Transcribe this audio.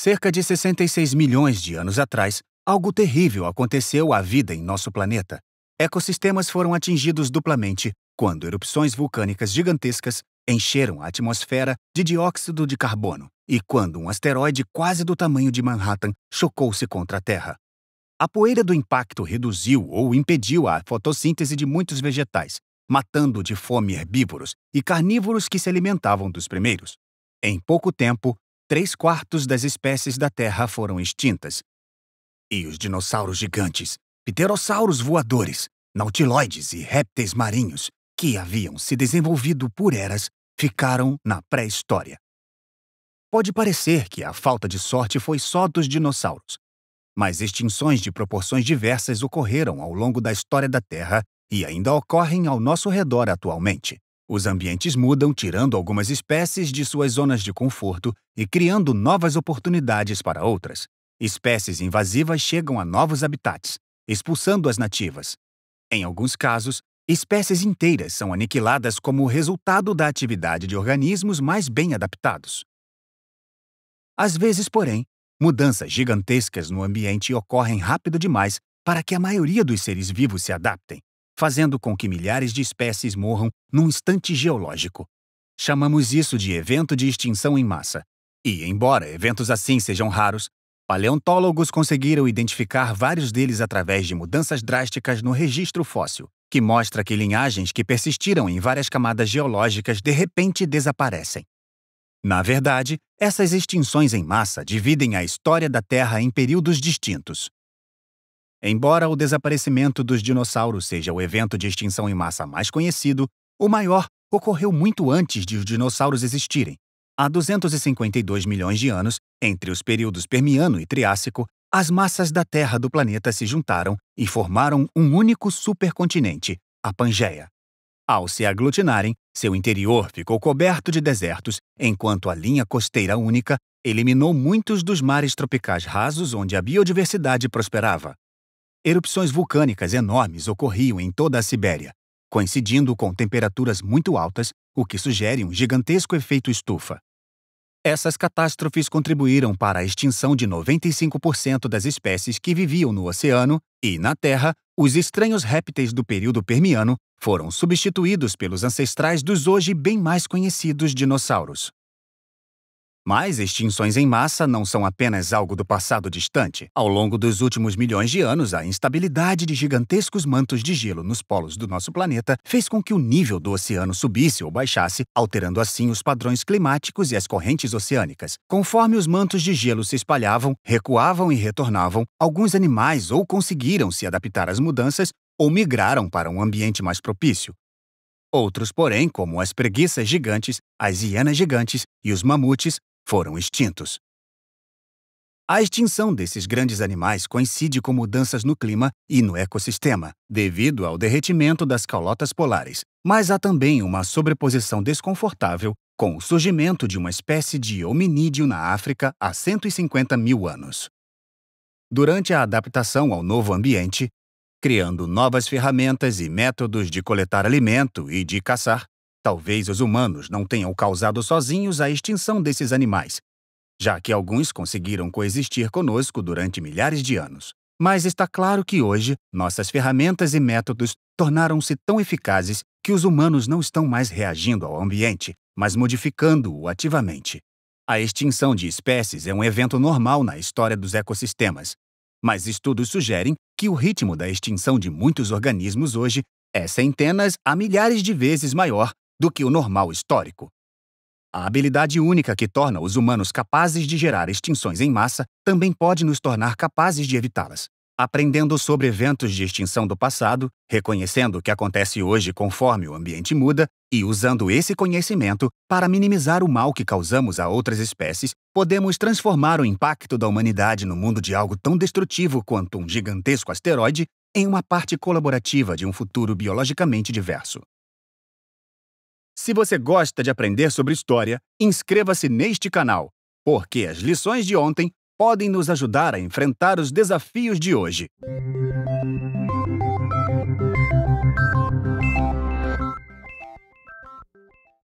Cerca de 66 milhões de anos atrás, algo terrível aconteceu à vida em nosso planeta. Ecossistemas foram atingidos duplamente quando erupções vulcânicas gigantescas encheram a atmosfera de dióxido de carbono e quando um asteroide quase do tamanho de Manhattan chocou-se contra a Terra. A poeira do impacto reduziu ou impediu a fotossíntese de muitos vegetais, matando de fome herbívoros e carnívoros que se alimentavam dos primeiros. Em pouco tempo, três quartos das espécies da Terra foram extintas. E os dinossauros gigantes, pterossauros voadores, nautiloides e répteis marinhos, que haviam se desenvolvido por eras, ficaram na pré-história. Pode parecer que a falta de sorte foi só dos dinossauros, mas extinções de proporções diversas ocorreram ao longo da história da Terra e ainda ocorrem ao nosso redor atualmente. Os ambientes mudam, tirando algumas espécies de suas zonas de conforto e criando novas oportunidades para outras. Espécies invasivas chegam a novos habitats, expulsando as nativas. Em alguns casos, espécies inteiras são aniquiladas como resultado da atividade de organismos mais bem adaptados. Às vezes, porém, mudanças gigantescas no ambiente ocorrem rápido demais para que a maioria dos seres vivos se adaptem fazendo com que milhares de espécies morram num instante geológico. Chamamos isso de evento de extinção em massa. E, embora eventos assim sejam raros, paleontólogos conseguiram identificar vários deles através de mudanças drásticas no registro fóssil, que mostra que linhagens que persistiram em várias camadas geológicas de repente desaparecem. Na verdade, essas extinções em massa dividem a história da Terra em períodos distintos. Embora o desaparecimento dos dinossauros seja o evento de extinção em massa mais conhecido, o maior ocorreu muito antes de os dinossauros existirem. Há 252 milhões de anos, entre os períodos Permiano e Triássico, as massas da Terra do planeta se juntaram e formaram um único supercontinente, a Pangeia. Ao se aglutinarem, seu interior ficou coberto de desertos, enquanto a linha costeira única eliminou muitos dos mares tropicais rasos onde a biodiversidade prosperava. Erupções vulcânicas enormes ocorriam em toda a Sibéria, coincidindo com temperaturas muito altas, o que sugere um gigantesco efeito estufa. Essas catástrofes contribuíram para a extinção de 95% das espécies que viviam no oceano e, na Terra, os estranhos répteis do período Permiano foram substituídos pelos ancestrais dos hoje bem mais conhecidos dinossauros. Mas extinções em massa não são apenas algo do passado distante. Ao longo dos últimos milhões de anos, a instabilidade de gigantescos mantos de gelo nos polos do nosso planeta fez com que o nível do oceano subisse ou baixasse, alterando assim os padrões climáticos e as correntes oceânicas. Conforme os mantos de gelo se espalhavam, recuavam e retornavam, alguns animais ou conseguiram se adaptar às mudanças ou migraram para um ambiente mais propício. Outros, porém, como as preguiças gigantes, as hienas gigantes e os mamutes, foram extintos. A extinção desses grandes animais coincide com mudanças no clima e no ecossistema, devido ao derretimento das calotas polares, mas há também uma sobreposição desconfortável com o surgimento de uma espécie de hominídeo na África há 150 mil anos. Durante a adaptação ao novo ambiente, criando novas ferramentas e métodos de coletar alimento e de caçar, Talvez os humanos não tenham causado sozinhos a extinção desses animais, já que alguns conseguiram coexistir conosco durante milhares de anos. Mas está claro que hoje nossas ferramentas e métodos tornaram-se tão eficazes que os humanos não estão mais reagindo ao ambiente, mas modificando-o ativamente. A extinção de espécies é um evento normal na história dos ecossistemas, mas estudos sugerem que o ritmo da extinção de muitos organismos hoje é centenas a milhares de vezes maior do que o normal histórico. A habilidade única que torna os humanos capazes de gerar extinções em massa também pode nos tornar capazes de evitá-las. Aprendendo sobre eventos de extinção do passado, reconhecendo o que acontece hoje conforme o ambiente muda e usando esse conhecimento para minimizar o mal que causamos a outras espécies, podemos transformar o impacto da humanidade no mundo de algo tão destrutivo quanto um gigantesco asteroide em uma parte colaborativa de um futuro biologicamente diverso. Se você gosta de aprender sobre história, inscreva-se neste canal, porque as lições de ontem podem nos ajudar a enfrentar os desafios de hoje.